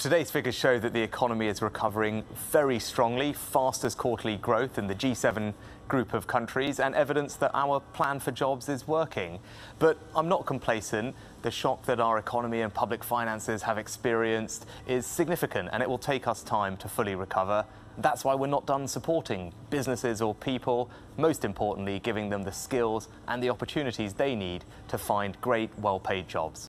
Today's figures show that the economy is recovering very strongly, fastest quarterly growth in the G7 group of countries, and evidence that our plan for jobs is working. But I'm not complacent. The shock that our economy and public finances have experienced is significant, and it will take us time to fully recover. That's why we're not done supporting businesses or people, most importantly, giving them the skills and the opportunities they need to find great, well paid jobs.